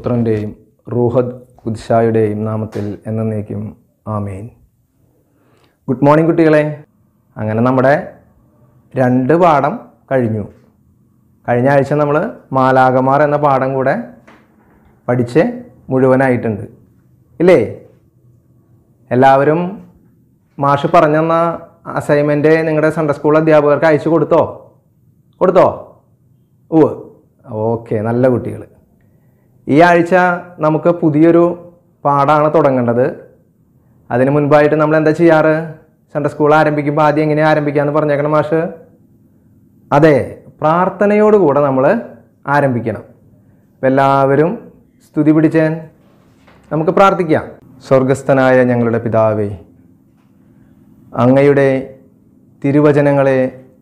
പുത്രൻ്റെയും റൂഹദ് കുദ്ഷായുടെയും നാമത്തിൽ എന്നേക്കും ആമേൻ ഗുഡ് മോർണിംഗ് കുട്ടികളെ അങ്ങനെ നമ്മുടെ രണ്ട് പാഠം കഴിഞ്ഞു കഴിഞ്ഞ ആഴ്ച നമ്മൾ മാലാകമാർ എന്ന പാഠം കൂടെ പഠിച്ച് മുഴുവനായിട്ടുണ്ട് ഇല്ലേ എല്ലാവരും മാഷ് പറഞ്ഞെന്ന അസൈൻമെൻ്റ് നിങ്ങളുടെ സൺഡേ സ്കൂൾ അധ്യാപകർക്ക് അയച്ചു കൊടുത്തോ കൊടുത്തോ ഓ ഓക്കെ നല്ല കുട്ടികൾ ഈ ആഴ്ച നമുക്ക് പുതിയൊരു പാഠമാണ് തുടങ്ങേണ്ടത് അതിന് മുൻപായിട്ട് നമ്മൾ എന്താ ചെയ്യാറ് സൺഡേ സ്കൂൾ ആരംഭിക്കുമ്പോൾ ആദ്യം എങ്ങനെ ആരംഭിക്കാമെന്ന് പറഞ്ഞേക്കണം മാഷ് അതെ പ്രാർത്ഥനയോടുകൂടെ നമ്മൾ ആരംഭിക്കണം എല്ലാവരും സ്തുതി പിടിച്ചേൻ നമുക്ക് പ്രാർത്ഥിക്കാം സ്വർഗസ്ഥനായ ഞങ്ങളുടെ പിതാവേ അങ്ങയുടെ തിരുവചനങ്ങളെ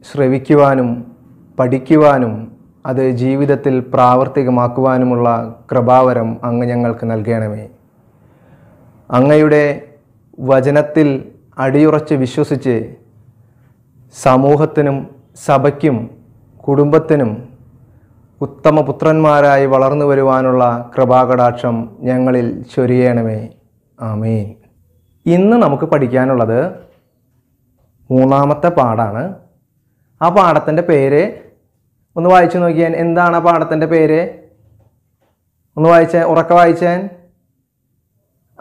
ശ്രവിക്കുവാനും പഠിക്കുവാനും അത് ജീവിതത്തിൽ പ്രാവർത്തികമാക്കുവാനുമുള്ള കൃപാവരം അങ്ങ് ഞങ്ങൾക്ക് നൽകണമേ അങ്ങയുടെ വചനത്തിൽ അടിയുറച്ച് വിശ്വസിച്ച് സമൂഹത്തിനും സഭയ്ക്കും കുടുംബത്തിനും ഉത്തമപുത്രന്മാരായി വളർന്നു വരുവാനുള്ള കൃപാകടാക്ഷം ഞങ്ങളിൽ ചൊരിയണമേ ആമേൻ ഇന്ന് നമുക്ക് പഠിക്കാനുള്ളത് മൂന്നാമത്തെ പാടാണ് ആ പാഠത്തിൻ്റെ പേര് ഒന്ന് വായിച്ചു നോക്കിയാൻ എന്താണ് ആ പാടത്തിൻ്റെ പേര് ഒന്ന് വായിച്ചാൽ ഉറക്ക വായിച്ചാൻ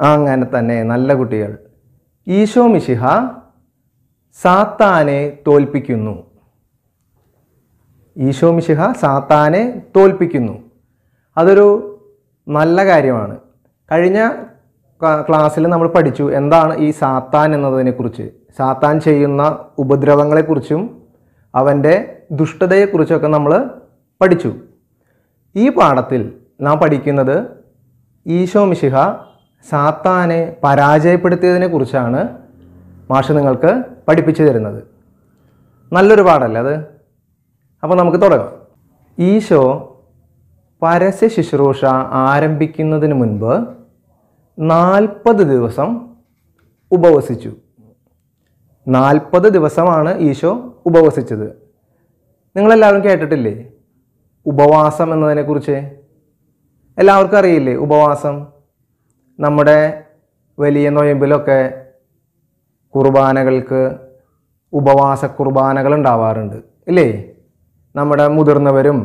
അങ്ങനെ തന്നെ നല്ല കുട്ടികൾ ഈശോ മിശിഹ സാത്താനെ തോൽപ്പിക്കുന്നു ഈശോ മിശിഹ സാത്താനെ തോൽപ്പിക്കുന്നു അതൊരു നല്ല കാര്യമാണ് കഴിഞ്ഞ ക്ലാസ്സിൽ നമ്മൾ പഠിച്ചു എന്താണ് ഈ സാത്താൻ എന്നതിനെക്കുറിച്ച് സാത്താൻ ചെയ്യുന്ന ഉപദ്രവങ്ങളെക്കുറിച്ചും അവൻ്റെ ദുഷ്ടതയെക്കുറിച്ചൊക്കെ നമ്മൾ പഠിച്ചു ഈ പാഠത്തിൽ നാം പഠിക്കുന്നത് ഈശോ മിശിഹ സാത്താനെ പരാജയപ്പെടുത്തിയതിനെ കുറിച്ചാണ് മാഷ് നിങ്ങൾക്ക് പഠിപ്പിച്ചു തരുന്നത് നല്ലൊരു പാഠമല്ലേ അത് അപ്പോൾ നമുക്ക് തുടങ്ങാം ഈശോ പരസ്യ ശുശ്രൂഷ ആരംഭിക്കുന്നതിന് മുൻപ് നാൽപ്പത് ദിവസം ഉപവസിച്ചു നാൽപ്പത് ദിവസമാണ് ഈശോ ഉപവസിച്ചത് നിങ്ങളെല്ലാവരും കേട്ടിട്ടില്ലേ ഉപവാസം എന്നതിനെക്കുറിച്ച് എല്ലാവർക്കും അറിയില്ലേ ഉപവാസം നമ്മുടെ വലിയ നൊയമ്പിലൊക്കെ കുർബാനകൾക്ക് ഉപവാസ കുർബാനകൾ ഉണ്ടാവാറുണ്ട് ഇല്ലേ നമ്മുടെ മുതിർന്നവരും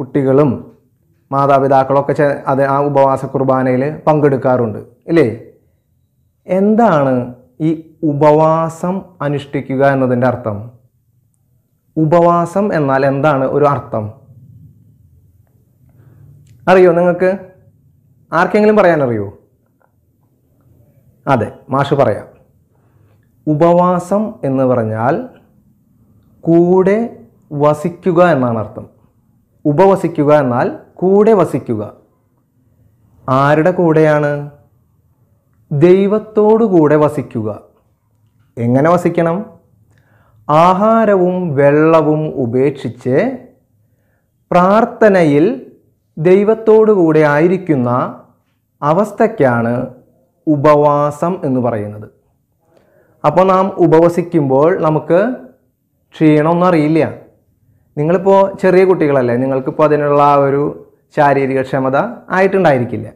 കുട്ടികളും മാതാപിതാക്കളൊക്കെ അത് ആ ഉപവാസ കുർബാനയിൽ പങ്കെടുക്കാറുണ്ട് ഇല്ലേ എന്താണ് ഈ ഉപവാസം അനുഷ്ഠിക്കുക എന്നതിൻ്റെ അർത്ഥം ഉപവാസം എന്നാൽ എന്താണ് ഒരു അർത്ഥം അറിയോ നിങ്ങൾക്ക് ആർക്കെങ്കിലും പറയാനറിയോ അതെ മാഷ് പറയാം ഉപവാസം എന്ന് പറഞ്ഞാൽ കൂടെ വസിക്കുക എന്നാണ് അർത്ഥം ഉപവസിക്കുക എന്നാൽ കൂടെ വസിക്കുക ആരുടെ കൂടെയാണ് ദൈവത്തോടു കൂടെ വസിക്കുക എങ്ങനെ വസിക്കണം ആഹാരവും വെള്ളവും ഉപേക്ഷിച്ച് പ്രാർത്ഥനയിൽ ദൈവത്തോടുകൂടെ ആയിരിക്കുന്ന അവസ്ഥയ്ക്കാണ് ഉപവാസം എന്ന് പറയുന്നത് അപ്പോൾ നാം ഉപവസിക്കുമ്പോൾ നമുക്ക് ക്ഷീണമൊന്നും അറിയില്ല നിങ്ങളിപ്പോൾ ചെറിയ കുട്ടികളല്ലേ നിങ്ങൾക്കിപ്പോൾ അതിനുള്ള ഒരു ശാരീരിക ക്ഷമത ആയിട്ടുണ്ടായിരിക്കില്ല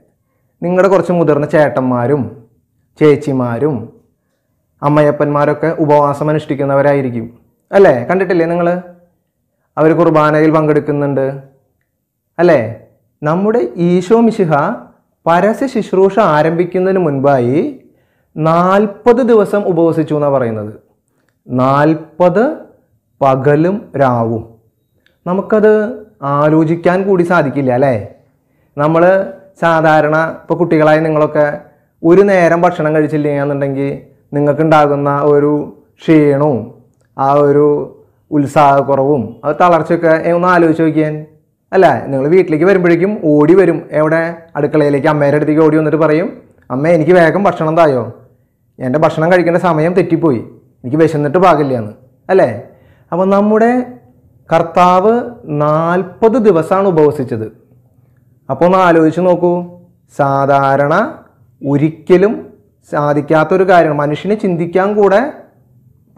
നിങ്ങളുടെ കുറച്ച് മുതിർന്ന ചേട്ടന്മാരും ചേച്ചിമാരും അമ്മയപ്പന്മാരൊക്കെ ഉപവാസം അനുഷ്ഠിക്കുന്നവരായിരിക്കും അല്ലേ കണ്ടിട്ടില്ലേ നിങ്ങൾ അവർ കുർബാനയിൽ പങ്കെടുക്കുന്നുണ്ട് അല്ലേ നമ്മുടെ ഈശോ മിശിഹ പരസ്യ ശുശ്രൂഷ ആരംഭിക്കുന്നതിന് മുൻപായി നാൽപ്പത് ദിവസം ഉപവസിച്ചു എന്നാണ് പറയുന്നത് നാൽപ്പത് പകലും രാവും നമുക്കത് ആലോചിക്കാൻ കൂടി സാധിക്കില്ല അല്ലേ നമ്മൾ സാധാരണ ഇപ്പോൾ കുട്ടികളായി നിങ്ങളൊക്കെ ഒരു നേരം ഭക്ഷണം കഴിച്ചില്ല എന്നുണ്ടെങ്കിൽ നിങ്ങൾക്കുണ്ടാകുന്ന ഒരു ക്ഷീണവും ആ ഒരു ഉത്സാഹക്കുറവും അത് തളർച്ചയൊക്കെ ഒന്ന് ആലോചിച്ച് നോക്കിയാൽ അല്ല നിങ്ങൾ വീട്ടിലേക്ക് വരുമ്പോഴേക്കും ഓടി വരും എവിടെ അടുക്കളയിലേക്ക് അമ്മേൻ്റെ അടുത്തേക്ക് ഓടി വന്നിട്ട് പറയും അമ്മ എനിക്ക് വേഗം ഭക്ഷണം തായോ എൻ്റെ ഭക്ഷണം കഴിക്കേണ്ട സമയം തെറ്റിപ്പോയി എനിക്ക് വിശന്നിട്ട് പാകില്ല എന്ന് അല്ലേ അപ്പോൾ നമ്മുടെ കർത്താവ് നാൽപ്പത് ദിവസമാണ് ഉപവസിച്ചത് അപ്പോൾ ഒന്ന് ആലോചിച്ച് നോക്കൂ സാധാരണ ഒരിക്കലും സാധിക്കാത്തൊരു കാര്യം മനുഷ്യന് ചിന്തിക്കാൻ കൂടെ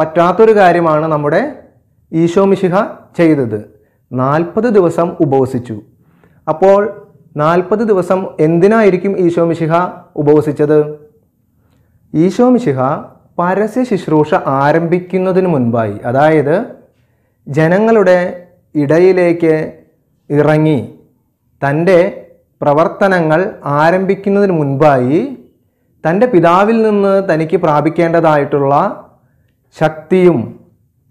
പറ്റാത്തൊരു കാര്യമാണ് നമ്മുടെ ഈശോ മിശിഹ ചെയ്തത് നാൽപ്പത് ദിവസം ഉപവസിച്ചു അപ്പോൾ നാൽപ്പത് ദിവസം എന്തിനായിരിക്കും ഈശോ മിശിഹ ഉപവസിച്ചത് ഈശോ മിശിഹ പരസ്യ ശുശ്രൂഷ ആരംഭിക്കുന്നതിന് മുൻപായി അതായത് ജനങ്ങളുടെ ഇടയിലേക്ക് ഇറങ്ങി തൻ്റെ പ്രവർത്തനങ്ങൾ ആരംഭിക്കുന്നതിന് മുൻപായി തൻ്റെ പിതാവിൽ നിന്ന് തനിക്ക് പ്രാപിക്കേണ്ടതായിട്ടുള്ള ശക്തിയും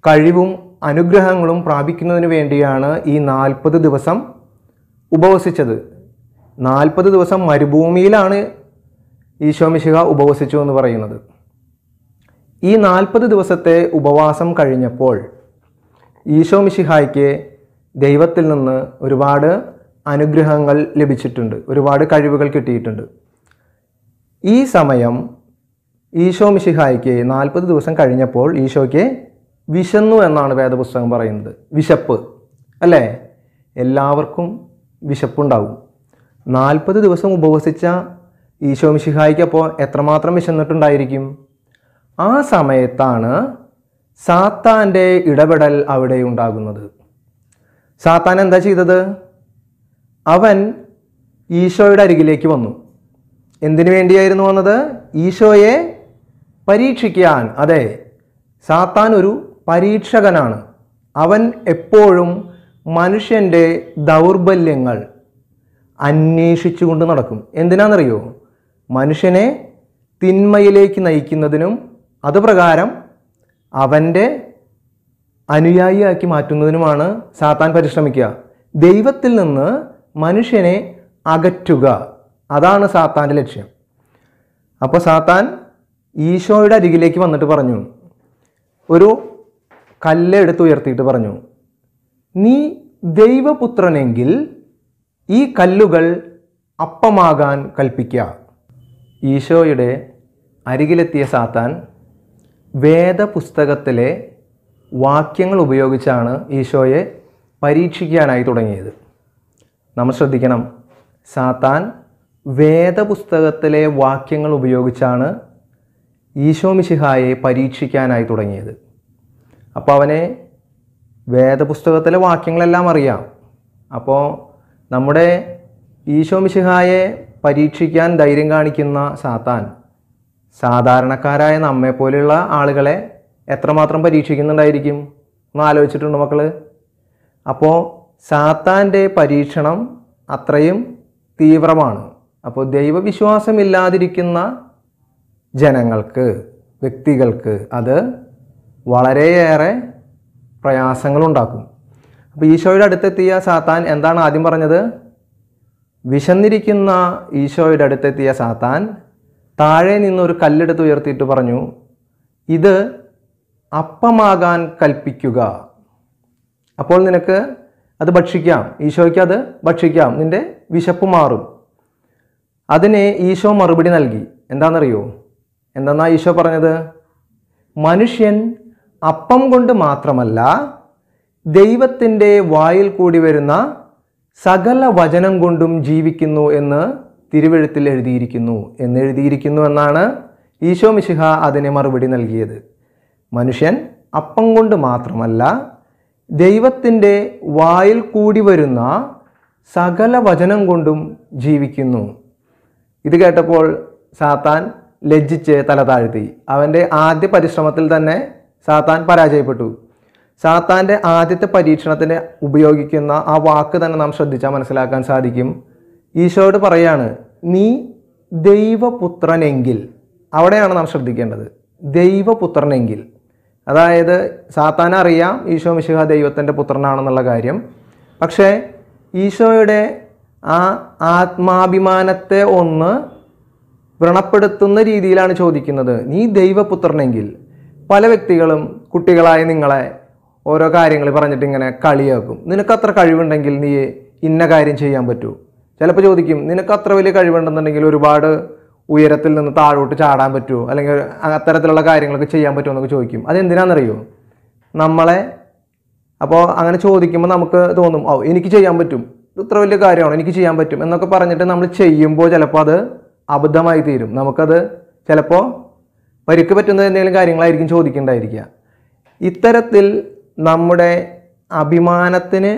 കഴിവും അനുഗ്രഹങ്ങളും പ്രാപിക്കുന്നതിന് വേണ്ടിയാണ് ഈ നാൽപ്പത് ദിവസം ഉപവസിച്ചത് നാൽപ്പത് ദിവസം മരുഭൂമിയിലാണ് ഈശോമിശിഹ ഉപവസിച്ചു എന്ന് പറയുന്നത് ഈ നാൽപ്പത് ദിവസത്തെ ഉപവാസം കഴിഞ്ഞപ്പോൾ ഈശോമിശിഹായ്ക്ക് ദൈവത്തിൽ നിന്ന് ഒരുപാട് അനുഗ്രഹങ്ങൾ ലഭിച്ചിട്ടുണ്ട് ഒരുപാട് കഴിവുകൾ കിട്ടിയിട്ടുണ്ട് ഈ സമയം ഈശോ മിശിഹായ്ക്ക് നാൽപ്പത് ദിവസം കഴിഞ്ഞപ്പോൾ ഈശോയ്ക്ക് വിശന്നു എന്നാണ് വേദപുസ്തകം പറയുന്നത് വിശപ്പ് അല്ലേ എല്ലാവർക്കും വിശപ്പുണ്ടാവും നാൽപ്പത് ദിവസം ഉപവസിച്ച ഈശോ അപ്പോൾ എത്രമാത്രം വിശന്നിട്ടുണ്ടായിരിക്കും ആ സമയത്താണ് സാത്താൻ്റെ ഇടപെടൽ അവിടെ ഉണ്ടാകുന്നത് സാത്താൻ എന്താ ചെയ്തത് അവൻ ഈശോയുടെ അരികിലേക്ക് വന്നു എന്തിനു വേണ്ടിയായിരുന്നു വന്നത് ഈശോയെ പരീക്ഷിക്കാൻ അതെ സാത്താൻ ഒരു പരീക്ഷകനാണ് അവൻ എപ്പോഴും മനുഷ്യൻ്റെ ദൗർബല്യങ്ങൾ അന്വേഷിച്ചുകൊണ്ട് നടക്കും എന്തിനാണെന്നറിയോ മനുഷ്യനെ തിന്മയിലേക്ക് നയിക്കുന്നതിനും അതുപ്രകാരം അവൻ്റെ അനുയായിയാക്കി മാറ്റുന്നതിനുമാണ് സാത്താൻ പരിശ്രമിക്കുക ദൈവത്തിൽ നിന്ന് മനുഷ്യനെ അകറ്റുക അതാണ് സാത്താൻ്റെ ലക്ഷ്യം അപ്പോൾ സാത്താൻ ഈശോയുടെ അരികിലേക്ക് വന്നിട്ട് പറഞ്ഞു ഒരു കല്ല് എടുത്ത് ഉയർത്തിയിട്ട് പറഞ്ഞു നീ ദൈവപുത്രനെങ്കിൽ ഈ കല്ലുകൾ അപ്പമാകാൻ കൽപ്പിക്കുക ഈശോയുടെ അരികിലെത്തിയ സാത്താൻ വേദപുസ്തകത്തിലെ വാക്യങ്ങൾ ഉപയോഗിച്ചാണ് ഈശോയെ പരീക്ഷിക്കാനായി തുടങ്ങിയത് നമ്മൾ ശ്രദ്ധിക്കണം സാത്താൻ വേദപുസ്തകത്തിലെ വാക്യങ്ങൾ ഉപയോഗിച്ചാണ് ഈശോ മിശിഹായെ പരീക്ഷിക്കാനായി തുടങ്ങിയത് അപ്പോൾ അവനെ വേദപുസ്തകത്തിലെ വാക്യങ്ങളെല്ലാം അറിയാം അപ്പോൾ നമ്മുടെ ഈശോ മിശിഹായെ പരീക്ഷിക്കാൻ ധൈര്യം കാണിക്കുന്ന സാത്താൻ സാധാരണക്കാരായ പോലെയുള്ള ആളുകളെ എത്രമാത്രം പരീക്ഷിക്കുന്നുണ്ടായിരിക്കും ഒന്ന് ആലോചിച്ചിട്ടുണ്ട് മക്കൾ അപ്പോൾ സാത്താൻ്റെ പരീക്ഷണം അത്രയും തീവ്രമാണ് അപ്പോൾ ദൈവവിശ്വാസമില്ലാതിരിക്കുന്ന ജനങ്ങൾക്ക് വ്യക്തികൾക്ക് അത് വളരെയേറെ പ്രയാസങ്ങളുണ്ടാക്കും അപ്പോൾ ഈശോയുടെ അടുത്തെത്തിയ സാത്താൻ എന്താണ് ആദ്യം പറഞ്ഞത് വിശന്നിരിക്കുന്ന ഈശോയുടെ അടുത്തെത്തിയ സാത്താൻ താഴെ നിന്നൊരു കല്ലെടുത്ത് ഉയർത്തിയിട്ട് പറഞ്ഞു ഇത് അപ്പമാകാൻ കൽപ്പിക്കുക അപ്പോൾ നിനക്ക് അത് ഭക്ഷിക്കാം ഈശോയ്ക്ക് അത് ഭക്ഷിക്കാം നിൻ്റെ വിശപ്പ് മാറും അതിന് ഈശോ മറുപടി നൽകി എന്താണെന്നറിയോ എന്താന്നാ ഈശോ പറഞ്ഞത് മനുഷ്യൻ അപ്പം കൊണ്ട് മാത്രമല്ല ദൈവത്തിൻ്റെ വായിൽ കൂടി വരുന്ന സകല വചനം കൊണ്ടും ജീവിക്കുന്നു എന്ന് തിരുവഴുത്തിൽ എഴുതിയിരിക്കുന്നു എന്ന് എഴുതിയിരിക്കുന്നു എന്നാണ് ഈശോ മിശിഹ അതിനെ മറുപടി നൽകിയത് മനുഷ്യൻ അപ്പം കൊണ്ട് മാത്രമല്ല ദൈവത്തിൻ്റെ വായിൽ കൂടി വരുന്ന സകല വചനം കൊണ്ടും ജീവിക്കുന്നു ഇത് കേട്ടപ്പോൾ സാത്താൻ ലജ്ജിച്ച് തല താഴ്ത്തി അവൻ്റെ ആദ്യ പരിശ്രമത്തിൽ തന്നെ സാത്താൻ പരാജയപ്പെട്ടു സാത്താൻ്റെ ആദ്യത്തെ പരീക്ഷണത്തിന് ഉപയോഗിക്കുന്ന ആ വാക്ക് തന്നെ നാം ശ്രദ്ധിച്ചാൽ മനസ്സിലാക്കാൻ സാധിക്കും ഈശോയോട് പറയാണ് നീ ദൈവപുത്രനെങ്കിൽ അവിടെയാണ് നാം ശ്രദ്ധിക്കേണ്ടത് ദൈവപുത്രനെങ്കിൽ അതായത് സാത്താൻ അറിയാം ഈശോ മിശിഹ ദൈവത്തിൻ്റെ പുത്രനാണെന്നുള്ള കാര്യം പക്ഷേ ഈശോയുടെ ആ ആത്മാഭിമാനത്തെ ഒന്ന് വ്രണപ്പെടുത്തുന്ന രീതിയിലാണ് ചോദിക്കുന്നത് നീ ദൈവപുത്രനെങ്കിൽ പല വ്യക്തികളും കുട്ടികളായ നിങ്ങളെ ഓരോ കാര്യങ്ങൾ പറഞ്ഞിട്ട് ഇങ്ങനെ കളിയാക്കും നിനക്കത്ര കഴിവുണ്ടെങ്കിൽ നീ ഇന്ന കാര്യം ചെയ്യാൻ പറ്റൂ ചിലപ്പോൾ ചോദിക്കും നിനക്ക് അത്ര വലിയ കഴിവുണ്ടെന്നുണ്ടെങ്കിൽ ഒരുപാട് ഉയരത്തിൽ നിന്ന് താഴോട്ട് ചാടാൻ പറ്റുമോ അല്ലെങ്കിൽ അത്തരത്തിലുള്ള കാര്യങ്ങളൊക്കെ ചെയ്യാൻ പറ്റുമോ എന്നൊക്കെ ചോദിക്കും അതെന്തിനാണെന്നറിയോ നമ്മളെ അപ്പോൾ അങ്ങനെ ചോദിക്കുമ്പോൾ നമുക്ക് തോന്നും ഓ എനിക്ക് ചെയ്യാൻ പറ്റും ഇത്ര വലിയ കാര്യമാണ് എനിക്ക് ചെയ്യാൻ പറ്റും എന്നൊക്കെ പറഞ്ഞിട്ട് നമ്മൾ ചെയ്യുമ്പോൾ ചിലപ്പോൾ അത് അബദ്ധമായി തീരും നമുക്കത് ചിലപ്പോൾ പരിക്ക് പറ്റുന്ന എന്തെങ്കിലും കാര്യങ്ങളായിരിക്കും ചോദിക്കേണ്ടായിരിക്കുക ഇത്തരത്തിൽ നമ്മുടെ അഭിമാനത്തിന്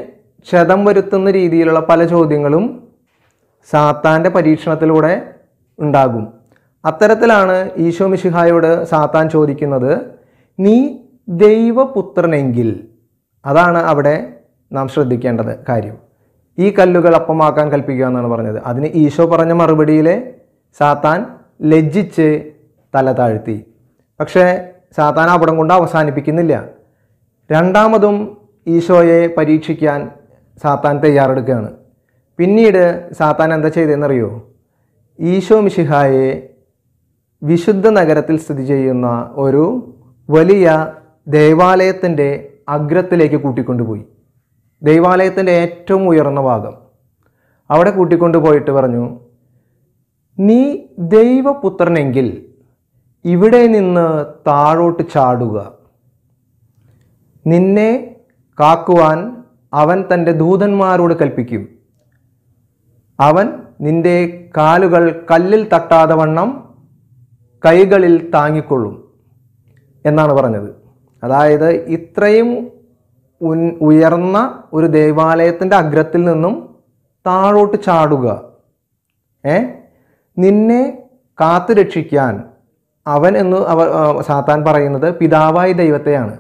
ക്ഷതം വരുത്തുന്ന രീതിയിലുള്ള പല ചോദ്യങ്ങളും സാത്താൻ്റെ പരീക്ഷണത്തിലൂടെ ഉണ്ടാകും അത്തരത്തിലാണ് ഈശോ മിശിഹായോട് സാത്താൻ ചോദിക്കുന്നത് നീ ദൈവപുത്രനെങ്കിൽ അതാണ് അവിടെ നാം ശ്രദ്ധിക്കേണ്ടത് കാര്യം ഈ കല്ലുകൾ അപ്പമാക്കാൻ കൽപ്പിക്കുക എന്നാണ് പറഞ്ഞത് അതിന് ഈശോ പറഞ്ഞ മറുപടിയിലെ സാത്താൻ ലജ്ജിച്ച് തല താഴ്ത്തി പക്ഷേ സാത്താൻ അപടം കൊണ്ട് അവസാനിപ്പിക്കുന്നില്ല രണ്ടാമതും ഈശോയെ പരീക്ഷിക്കാൻ സാത്താൻ തയ്യാറെടുക്കുകയാണ് പിന്നീട് സാത്താൻ എന്താ ചെയ്തതെന്നറിയോ ഈശോ മിഷിഹായെ വിശുദ്ധ നഗരത്തിൽ സ്ഥിതി ചെയ്യുന്ന ഒരു വലിയ ദേവാലയത്തിൻ്റെ അഗ്രത്തിലേക്ക് കൂട്ടിക്കൊണ്ടുപോയി ദൈവാലയത്തിൻ്റെ ഏറ്റവും ഉയർന്ന ഭാഗം അവിടെ കൂട്ടിക്കൊണ്ട് പോയിട്ട് പറഞ്ഞു നീ ദൈവപുത്രനെങ്കിൽ ഇവിടെ നിന്ന് താഴോട്ട് ചാടുക നിന്നെ കാക്കുവാൻ അവൻ തൻ്റെ ദൂതന്മാരോട് കൽപ്പിക്കും അവൻ നിന്റെ കാലുകൾ കല്ലിൽ തട്ടാതെ വണ്ണം കൈകളിൽ താങ്ങിക്കൊള്ളും എന്നാണ് പറഞ്ഞത് അതായത് ഇത്രയും ഉയർന്ന ഒരു ദേവാലയത്തിൻ്റെ അഗ്രത്തിൽ നിന്നും താഴോട്ട് ചാടുക ഏ നിന്നെ കാത്തു രക്ഷിക്കാൻ അവൻ എന്ന് അവർ സാത്താൻ പറയുന്നത് പിതാവായ ദൈവത്തെയാണ്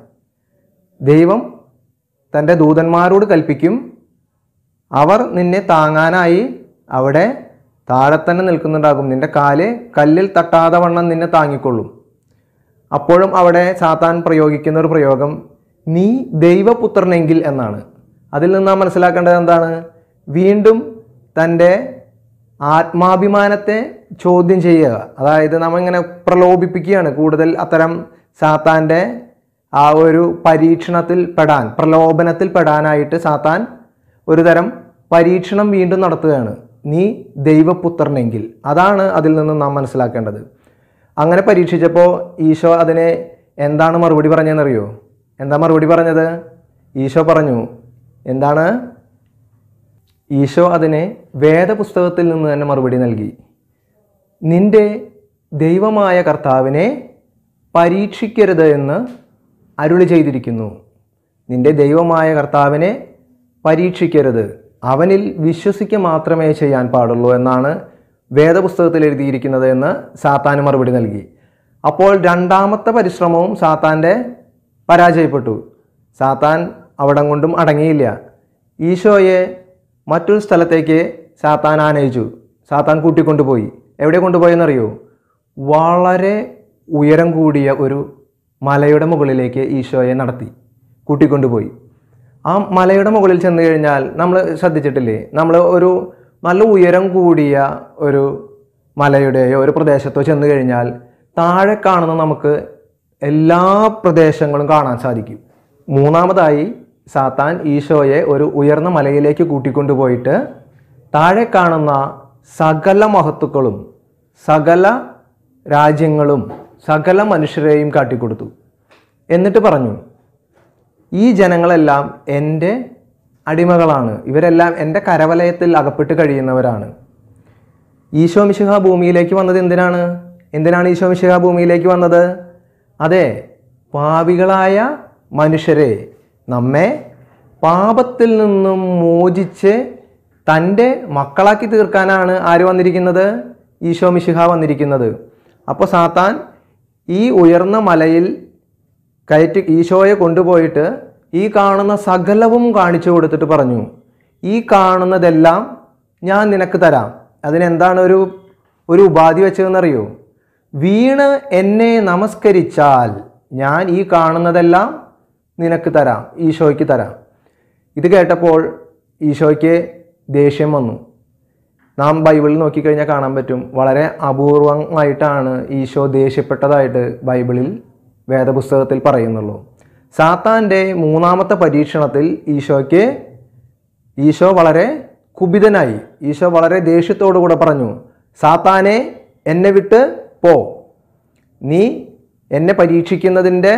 ദൈവം തൻ്റെ ദൂതന്മാരോട് കൽപ്പിക്കും അവർ നിന്നെ താങ്ങാനായി അവിടെ താഴെ തന്നെ നിൽക്കുന്നുണ്ടാകും നിൻ്റെ കാല് കല്ലിൽ തട്ടാതെ വണ്ണം നിന്നെ താങ്ങിക്കൊള്ളും അപ്പോഴും അവിടെ സാത്താൻ പ്രയോഗിക്കുന്ന ഒരു പ്രയോഗം നീ ദൈവപുത്രനെങ്കിൽ എന്നാണ് അതിൽ നിന്ന് നാം മനസ്സിലാക്കേണ്ടത് എന്താണ് വീണ്ടും തൻ്റെ ആത്മാഭിമാനത്തെ ചോദ്യം ചെയ്യുക അതായത് ഇങ്ങനെ പ്രലോഭിപ്പിക്കുകയാണ് കൂടുതൽ അത്തരം സാത്താൻ്റെ ആ ഒരു പരീക്ഷണത്തിൽ പെടാൻ പ്രലോഭനത്തിൽ പെടാനായിട്ട് സാത്താൻ ഒരു തരം പരീക്ഷണം വീണ്ടും നടത്തുകയാണ് നീ ദൈവപുത്രനെങ്കിൽ അതാണ് അതിൽ നിന്ന് നാം മനസ്സിലാക്കേണ്ടത് അങ്ങനെ പരീക്ഷിച്ചപ്പോൾ ഈശോ അതിനെ എന്താണ് മറുപടി പറഞ്ഞതെന്നറിയോ എന്താ മറുപടി പറഞ്ഞത് ഈശോ പറഞ്ഞു എന്താണ് ഈശോ അതിനെ വേദപുസ്തകത്തിൽ നിന്ന് തന്നെ മറുപടി നൽകി നിന്റെ ദൈവമായ കർത്താവിനെ പരീക്ഷിക്കരുത് എന്ന് അരുളി ചെയ്തിരിക്കുന്നു നിന്റെ ദൈവമായ കർത്താവിനെ പരീക്ഷിക്കരുത് അവനിൽ വിശ്വസിക്കുക മാത്രമേ ചെയ്യാൻ പാടുള്ളൂ എന്നാണ് വേദപുസ്തകത്തിൽ എഴുതിയിരിക്കുന്നത് എന്ന് സാത്താൻ മറുപടി നൽകി അപ്പോൾ രണ്ടാമത്തെ പരിശ്രമവും സാത്താൻ്റെ പരാജയപ്പെട്ടു സാത്താൻ അവിടം കൊണ്ടും അടങ്ങിയില്ല ഈശോയെ മറ്റൊരു സ്ഥലത്തേക്ക് സാത്താൻ ആനയിച്ചു സാത്താൻ കൂട്ടിക്കൊണ്ടുപോയി എവിടെ കൊണ്ടുപോയെന്നറിയോ വളരെ ഉയരം കൂടിയ ഒരു മലയുടെ മുകളിലേക്ക് ഈശോയെ നടത്തി കൂട്ടിക്കൊണ്ടുപോയി ആ മലയുടെ മുകളിൽ ചെന്ന് കഴിഞ്ഞാൽ നമ്മൾ ശ്രദ്ധിച്ചിട്ടില്ലേ നമ്മൾ ഒരു നല്ല ഉയരം കൂടിയ ഒരു മലയുടെയോ ഒരു പ്രദേശത്തോ ചെന്ന് കഴിഞ്ഞാൽ താഴെ കാണുന്ന നമുക്ക് എല്ലാ പ്രദേശങ്ങളും കാണാൻ സാധിക്കും മൂന്നാമതായി സാത്താൻ ഈശോയെ ഒരു ഉയർന്ന മലയിലേക്ക് കൂട്ടിക്കൊണ്ടുപോയിട്ട് താഴെ കാണുന്ന സകല മഹത്തുക്കളും സകല രാജ്യങ്ങളും സകല മനുഷ്യരെയും കാട്ടിക്കൊടുത്തു എന്നിട്ട് പറഞ്ഞു ഈ ജനങ്ങളെല്ലാം എൻ്റെ അടിമകളാണ് ഇവരെല്ലാം എൻ്റെ കരവലയത്തിൽ അകപ്പെട്ട് കഴിയുന്നവരാണ് ഈശോ മിശിഹ ഭൂമിയിലേക്ക് വന്നത് എന്തിനാണ് എന്തിനാണ് ഈശോ മിശിഹ ഭൂമിയിലേക്ക് വന്നത് അതെ പാവികളായ മനുഷ്യരെ നമ്മെ പാപത്തിൽ നിന്നും മോചിച്ച് തൻ്റെ മക്കളാക്കി തീർക്കാനാണ് ആര് വന്നിരിക്കുന്നത് ഈശോ മിശിഹ വന്നിരിക്കുന്നത് അപ്പോൾ സാത്താൻ ഈ ഉയർന്ന മലയിൽ കയറ്റി ഈശോയെ കൊണ്ടുപോയിട്ട് ഈ കാണുന്ന സകലവും കാണിച്ചു കൊടുത്തിട്ട് പറഞ്ഞു ഈ കാണുന്നതെല്ലാം ഞാൻ നിനക്ക് തരാം അതിനെന്താണ് ഒരു ഒരു ഉപാധി വെച്ചതെന്നറിയോ വീണ് എന്നെ നമസ്കരിച്ചാൽ ഞാൻ ഈ കാണുന്നതെല്ലാം നിനക്ക് തരാം ഈശോയ്ക്ക് തരാം ഇത് കേട്ടപ്പോൾ ഈശോയ്ക്ക് ദേഷ്യം വന്നു നാം ബൈബിളിൽ നോക്കിക്കഴിഞ്ഞാൽ കാണാൻ പറ്റും വളരെ അപൂർവമായിട്ടാണ് ഈശോ ദേഷ്യപ്പെട്ടതായിട്ട് ബൈബിളിൽ വേദപുസ്തകത്തിൽ പറയുന്നുള്ളൂ സാത്താൻ്റെ മൂന്നാമത്തെ പരീക്ഷണത്തിൽ ഈശോയ്ക്ക് ഈശോ വളരെ കുപിതനായി ഈശോ വളരെ ദേഷ്യത്തോടു കൂടെ പറഞ്ഞു സാത്താനെ എന്നെ വിട്ട് പോ നീ എന്നെ പരീക്ഷിക്കുന്നതിൻ്റെ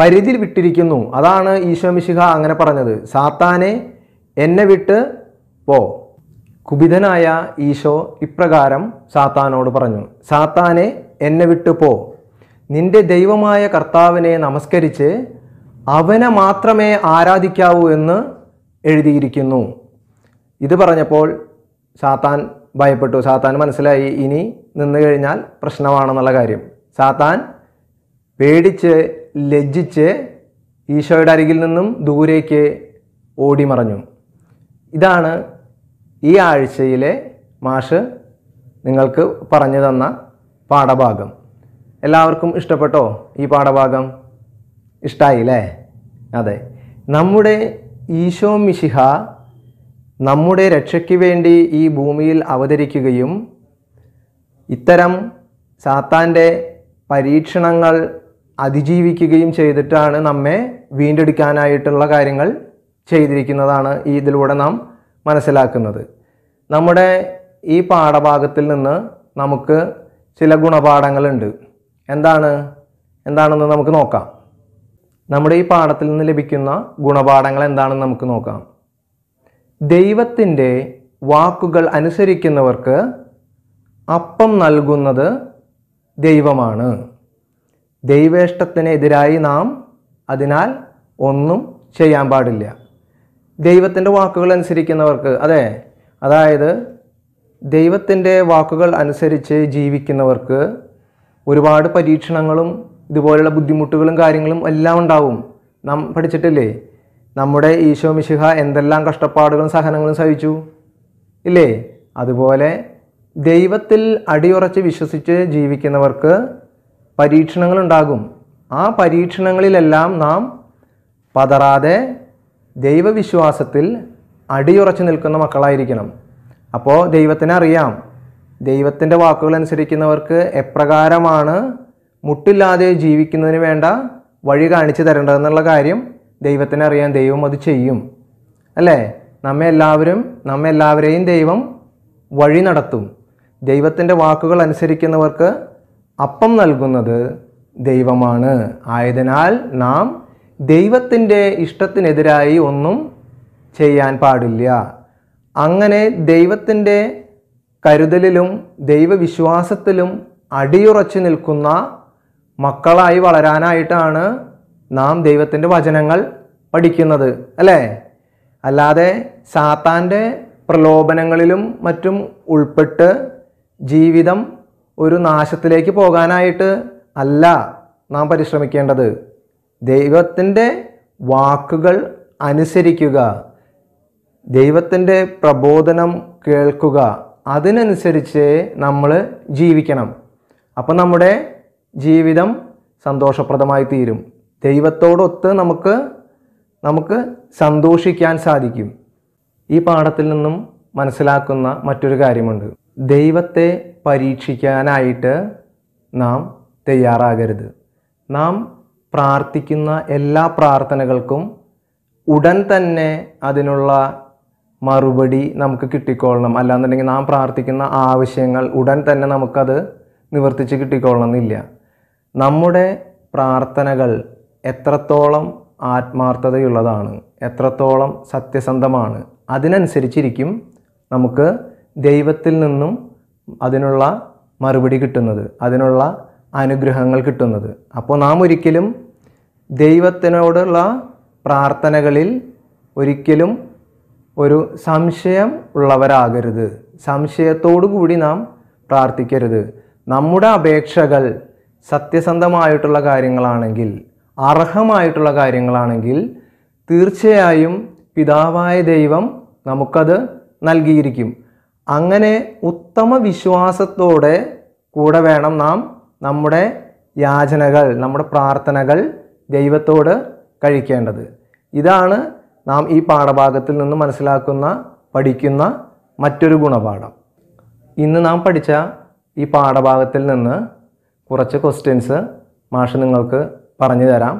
പരിധി വിട്ടിരിക്കുന്നു അതാണ് ഈശോ മിശിഹ അങ്ങനെ പറഞ്ഞത് സാത്താനെ എന്നെ വിട്ട് പോ കുപിതനായ ഈശോ ഇപ്രകാരം സാത്താനോട് പറഞ്ഞു സാത്താനെ എന്നെ വിട്ട് പോ നിന്റെ ദൈവമായ കർത്താവിനെ നമസ്കരിച്ച് അവനെ മാത്രമേ ആരാധിക്കാവൂ എന്ന് എഴുതിയിരിക്കുന്നു ഇത് പറഞ്ഞപ്പോൾ സാത്താൻ ഭയപ്പെട്ടു സാത്താൻ മനസ്സിലായി ഇനി നിന്ന് കഴിഞ്ഞാൽ പ്രശ്നമാണെന്നുള്ള കാര്യം സാത്താൻ പേടിച്ച് ലജ്ജിച്ച് ഈശോയുടെ അരികിൽ നിന്നും ദൂരേക്ക് ഓടിമറഞ്ഞു ഇതാണ് ഈ ആഴ്ചയിലെ മാഷ് നിങ്ങൾക്ക് പറഞ്ഞു തന്ന പാഠഭാഗം എല്ലാവർക്കും ഇഷ്ടപ്പെട്ടോ ഈ പാഠഭാഗം ഇഷ്ടായില്ലേ അതെ നമ്മുടെ ഈശോ മിശിഹ നമ്മുടെ രക്ഷയ്ക്ക് വേണ്ടി ഈ ഭൂമിയിൽ അവതരിക്കുകയും ഇത്തരം സാത്താൻ്റെ പരീക്ഷണങ്ങൾ അതിജീവിക്കുകയും ചെയ്തിട്ടാണ് നമ്മെ വീണ്ടെടുക്കാനായിട്ടുള്ള കാര്യങ്ങൾ ചെയ്തിരിക്കുന്നതാണ് ഈ ഇതിലൂടെ നാം മനസ്സിലാക്കുന്നത് നമ്മുടെ ഈ പാഠഭാഗത്തിൽ നിന്ന് നമുക്ക് ചില ഗുണപാഠങ്ങളുണ്ട് എന്താണ് എന്താണെന്ന് നമുക്ക് നോക്കാം നമ്മുടെ ഈ പാഠത്തിൽ നിന്ന് ലഭിക്കുന്ന ഗുണപാഠങ്ങൾ എന്താണെന്ന് നമുക്ക് നോക്കാം ദൈവത്തിൻ്റെ വാക്കുകൾ അനുസരിക്കുന്നവർക്ക് അപ്പം നൽകുന്നത് ദൈവമാണ് ദൈവേഷ്ടത്തിനെതിരായി നാം അതിനാൽ ഒന്നും ചെയ്യാൻ പാടില്ല ദൈവത്തിൻ്റെ വാക്കുകൾ അനുസരിക്കുന്നവർക്ക് അതെ അതായത് ദൈവത്തിൻ്റെ വാക്കുകൾ അനുസരിച്ച് ജീവിക്കുന്നവർക്ക് ഒരുപാട് പരീക്ഷണങ്ങളും ഇതുപോലെയുള്ള ബുദ്ധിമുട്ടുകളും കാര്യങ്ങളും എല്ലാം ഉണ്ടാവും നാം പഠിച്ചിട്ടില്ലേ നമ്മുടെ ഈശോ മിശിഹ എന്തെല്ലാം കഷ്ടപ്പാടുകളും സഹനങ്ങളും സഹിച്ചു ഇല്ലേ അതുപോലെ ദൈവത്തിൽ അടിയുറച്ച് വിശ്വസിച്ച് ജീവിക്കുന്നവർക്ക് പരീക്ഷണങ്ങളുണ്ടാകും ആ പരീക്ഷണങ്ങളിലെല്ലാം നാം പതറാതെ ദൈവവിശ്വാസത്തിൽ അടിയുറച്ച് നിൽക്കുന്ന മക്കളായിരിക്കണം അപ്പോൾ ദൈവത്തിന് അറിയാം ദൈവത്തിൻ്റെ വാക്കുകൾ അനുസരിക്കുന്നവർക്ക് എപ്രകാരമാണ് മുട്ടില്ലാതെ ജീവിക്കുന്നതിന് വേണ്ട വഴി കാണിച്ചു തരേണ്ടതെന്നുള്ള കാര്യം ദൈവത്തിനെ അറിയാൻ ദൈവം അത് ചെയ്യും അല്ലേ നമ്മെ എല്ലാവരും നമ്മെ എല്ലാവരെയും ദൈവം വഴി നടത്തും ദൈവത്തിൻ്റെ വാക്കുകൾ അനുസരിക്കുന്നവർക്ക് അപ്പം നൽകുന്നത് ദൈവമാണ് ആയതിനാൽ നാം ദൈവത്തിൻ്റെ ഇഷ്ടത്തിനെതിരായി ഒന്നും ചെയ്യാൻ പാടില്ല അങ്ങനെ ദൈവത്തിൻ്റെ കരുതലിലും ദൈവവിശ്വാസത്തിലും അടിയുറച്ചു നിൽക്കുന്ന മക്കളായി വളരാനായിട്ടാണ് നാം ദൈവത്തിൻ്റെ വചനങ്ങൾ പഠിക്കുന്നത് അല്ലേ അല്ലാതെ സാത്താൻ്റെ പ്രലോഭനങ്ങളിലും മറ്റും ഉൾപ്പെട്ട് ജീവിതം ഒരു നാശത്തിലേക്ക് പോകാനായിട്ട് അല്ല നാം പരിശ്രമിക്കേണ്ടത് ദൈവത്തിൻ്റെ വാക്കുകൾ അനുസരിക്കുക ദൈവത്തിൻ്റെ പ്രബോധനം കേൾക്കുക അതിനനുസരിച്ച് നമ്മൾ ജീവിക്കണം അപ്പോൾ നമ്മുടെ ജീവിതം സന്തോഷപ്രദമായി തീരും ദൈവത്തോടൊത്ത് നമുക്ക് നമുക്ക് സന്തോഷിക്കാൻ സാധിക്കും ഈ പാഠത്തിൽ നിന്നും മനസ്സിലാക്കുന്ന മറ്റൊരു കാര്യമുണ്ട് ദൈവത്തെ പരീക്ഷിക്കാനായിട്ട് നാം തയ്യാറാകരുത് നാം പ്രാർത്ഥിക്കുന്ന എല്ലാ പ്രാർത്ഥനകൾക്കും ഉടൻ തന്നെ അതിനുള്ള മറുപടി നമുക്ക് കിട്ടിക്കൊള്ളണം അല്ലാന്നുണ്ടെങ്കിൽ നാം പ്രാർത്ഥിക്കുന്ന ആവശ്യങ്ങൾ ഉടൻ തന്നെ നമുക്കത് നിവർത്തിച്ച് കിട്ടിക്കൊള്ളണം എന്നില്ല നമ്മുടെ പ്രാർത്ഥനകൾ എത്രത്തോളം ആത്മാർത്ഥതയുള്ളതാണ് എത്രത്തോളം സത്യസന്ധമാണ് അതിനനുസരിച്ചിരിക്കും നമുക്ക് ദൈവത്തിൽ നിന്നും അതിനുള്ള മറുപടി കിട്ടുന്നത് അതിനുള്ള അനുഗ്രഹങ്ങൾ കിട്ടുന്നത് അപ്പോൾ നാം ഒരിക്കലും ദൈവത്തിനോടുള്ള പ്രാർത്ഥനകളിൽ ഒരിക്കലും ഒരു സംശയം ഉള്ളവരാകരുത് സംശയത്തോടു കൂടി നാം പ്രാർത്ഥിക്കരുത് നമ്മുടെ അപേക്ഷകൾ സത്യസന്ധമായിട്ടുള്ള കാര്യങ്ങളാണെങ്കിൽ അർഹമായിട്ടുള്ള കാര്യങ്ങളാണെങ്കിൽ തീർച്ചയായും പിതാവായ ദൈവം നമുക്കത് നൽകിയിരിക്കും അങ്ങനെ ഉത്തമ വിശ്വാസത്തോടെ കൂടെ വേണം നാം നമ്മുടെ യാചനകൾ നമ്മുടെ പ്രാർത്ഥനകൾ ദൈവത്തോട് കഴിക്കേണ്ടത് ഇതാണ് നാം ഈ പാഠഭാഗത്തിൽ നിന്ന് മനസ്സിലാക്കുന്ന പഠിക്കുന്ന മറ്റൊരു ഗുണപാഠം ഇന്ന് നാം പഠിച്ച ഈ പാഠഭാഗത്തിൽ നിന്ന് കുറച്ച് ക്വസ്റ്റ്യൻസ് മാഷ് നിങ്ങൾക്ക് പറഞ്ഞു തരാം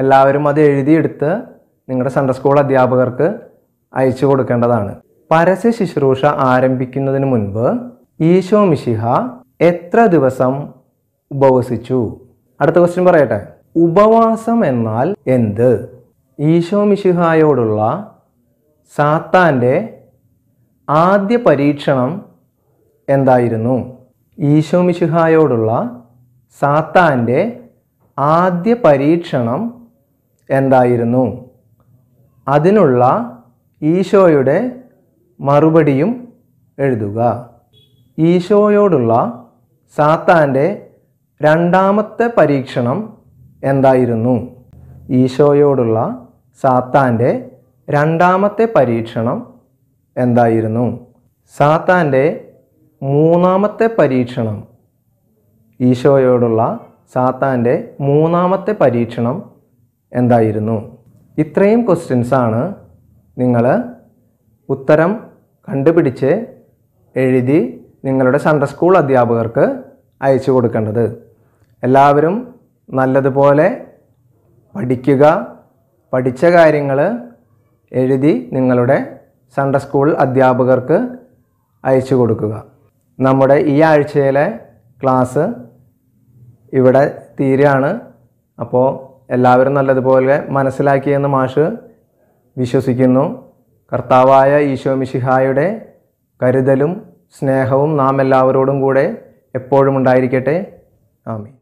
എല്ലാവരും അത് എഴുതിയെടുത്ത് നിങ്ങളുടെ സെൻട്രൽ സ്കൂൾ അധ്യാപകർക്ക് അയച്ചു കൊടുക്കേണ്ടതാണ് പരസ്യ ശുശ്രൂഷ ആരംഭിക്കുന്നതിന് മുൻപ് ഈശോ മിശിഹ എത്ര ദിവസം ഉപവസിച്ചു അടുത്ത ക്വസ്റ്റ്യൻ പറയട്ടെ ഉപവാസം എന്നാൽ എന്ത് ഈശോ മിശിഹായോടുള്ള സാത്താൻ്റെ ആദ്യ പരീക്ഷണം എന്തായിരുന്നു ഈശോ മിശിഹായോടുള്ള സാത്താൻ്റെ ആദ്യ പരീക്ഷണം എന്തായിരുന്നു അതിനുള്ള ഈശോയുടെ മറുപടിയും എഴുതുക ഈശോയോടുള്ള സാത്താൻ്റെ രണ്ടാമത്തെ പരീക്ഷണം എന്തായിരുന്നു ഈശോയോടുള്ള സാത്താൻ്റെ രണ്ടാമത്തെ പരീക്ഷണം എന്തായിരുന്നു സാത്താൻ്റെ മൂന്നാമത്തെ പരീക്ഷണം ഈശോയോടുള്ള സാത്താൻ്റെ മൂന്നാമത്തെ പരീക്ഷണം എന്തായിരുന്നു ഇത്രയും ക്വസ്റ്റ്യൻസാണ് നിങ്ങൾ ഉത്തരം കണ്ടുപിടിച്ച് എഴുതി നിങ്ങളുടെ സൺഡർ സ്കൂൾ അധ്യാപകർക്ക് അയച്ചു കൊടുക്കേണ്ടത് എല്ലാവരും നല്ലതുപോലെ പഠിക്കുക പഠിച്ച കാര്യങ്ങൾ എഴുതി നിങ്ങളുടെ സൺഡർ സ്കൂൾ അധ്യാപകർക്ക് അയച്ചു കൊടുക്കുക നമ്മുടെ ഈ ആഴ്ചയിലെ ക്ലാസ് ഇവിടെ തീരാണ് അപ്പോൾ എല്ലാവരും നല്ലതുപോലെ മനസ്സിലാക്കിയെന്ന് മാഷ് വിശ്വസിക്കുന്നു കർത്താവായ ഈശോ മിശിഹായുടെ കരുതലും സ്നേഹവും നാം എല്ലാവരോടും കൂടെ എപ്പോഴും ഉണ്ടായിരിക്കട്ടെ ആമീൻ